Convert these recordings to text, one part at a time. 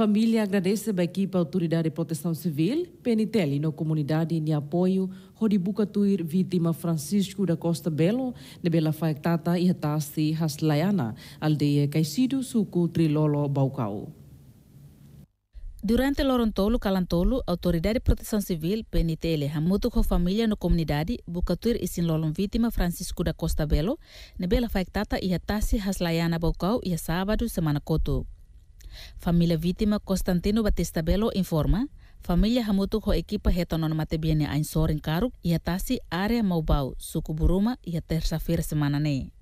Família agradece à equipe Autoridade de Proteção Civil, PNTL, na comunidade de apoio, Rodibuca Tuir, vítima Francisco da Costa Belo, de Bela Faictata e Hatasi Haslayana, aldeia Caicido, Suco, Trilolo, Baucau. Durante Lorontolo Calantolo, Autoridade de Proteção Civil, PNTL, ramuto com família na comunidade, Bucatuir e Sinlolon vítima Francisco da Costa Belo, Nebela Faictata e Hatasi Haslayana Baucau e a sábado, semana coto. Familia víctima Constantino Batistabelo informa, familia hamutu ho equipa hetonon mate biene ain soren karuk iatasi area maubau suku buruma ia terça-feira semana ne.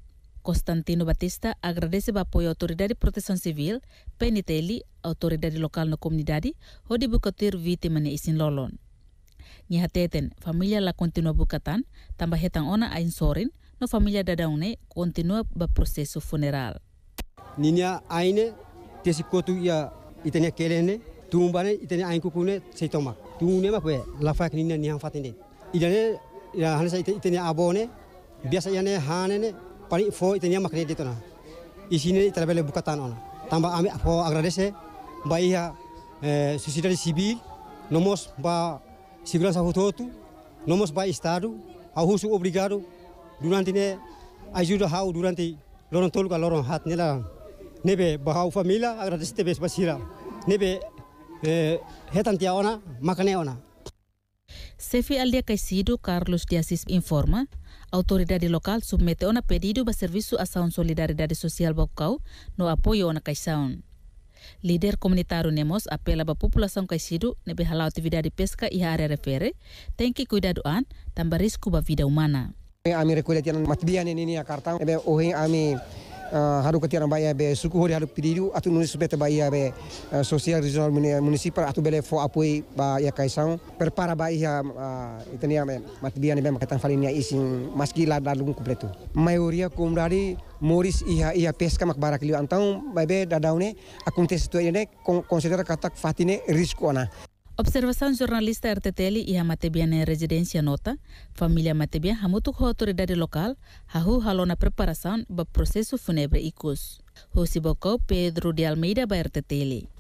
Constantino Batista agradece o apoio à Autoridade de Proteção Civil, PNTL, Autoridade lokal no Comunidade, ho buka ter vítima ne isin lolon. Nyihateten, família la kontinua bukatan, tambah hetang ona ain sorin, no família dadaune kontinua ba processo funeral. Ninya aine tesikotu ia itene kelene tumbane itene aingku kune seitoma tungune ma kue lafak ninna nihang fatende idane ya hanesa itene abone biasa yane hanene pari fo itene makne ditona isine itrabele bukatan ona tambah ami fo agradese baiha eh, sociedade civil nomos ba segurança rototo nomos ba istadu ahusu obrigado durante ne ajuda hau durante loron tolka lorong hat nelaran nebe bahau familia agradecite bes basira nebe eh, hetantia ona makane ona Sefi al día Carlos Diasis informa, autoridade lokal submete ona pedido ba serviço ação solidariedade social Baucau no apoio ona kaisaun. Líder comunitário Nemos apela ba população caecido nebe halau atividade pesca e área refere, tem que cuidar do an, tamba risco ba vida humana. Ami recolhe matbian e ini ya cartão, ebe ohing ami Eh, haru ketiara baya be suku hori haru pidiru atu nulis bete baya be eh, sosial regional municipal atu bele fo apui ba ya kaisang perpara ba ia eh, itania me matbian be makatan falinia isin maski la dalung kupletu mayoria kumrari moris iha iha peska mak barak liu antau babe dadaune akum tes tu ene katak fatine risko ana Observação jornalista RTTL e a matebia na residência nota, família matebia hamutu com autoridade local, hahu halona na preparação do processo fúnebre e cus. Rosibocó Pedro de Almeida, RTTL.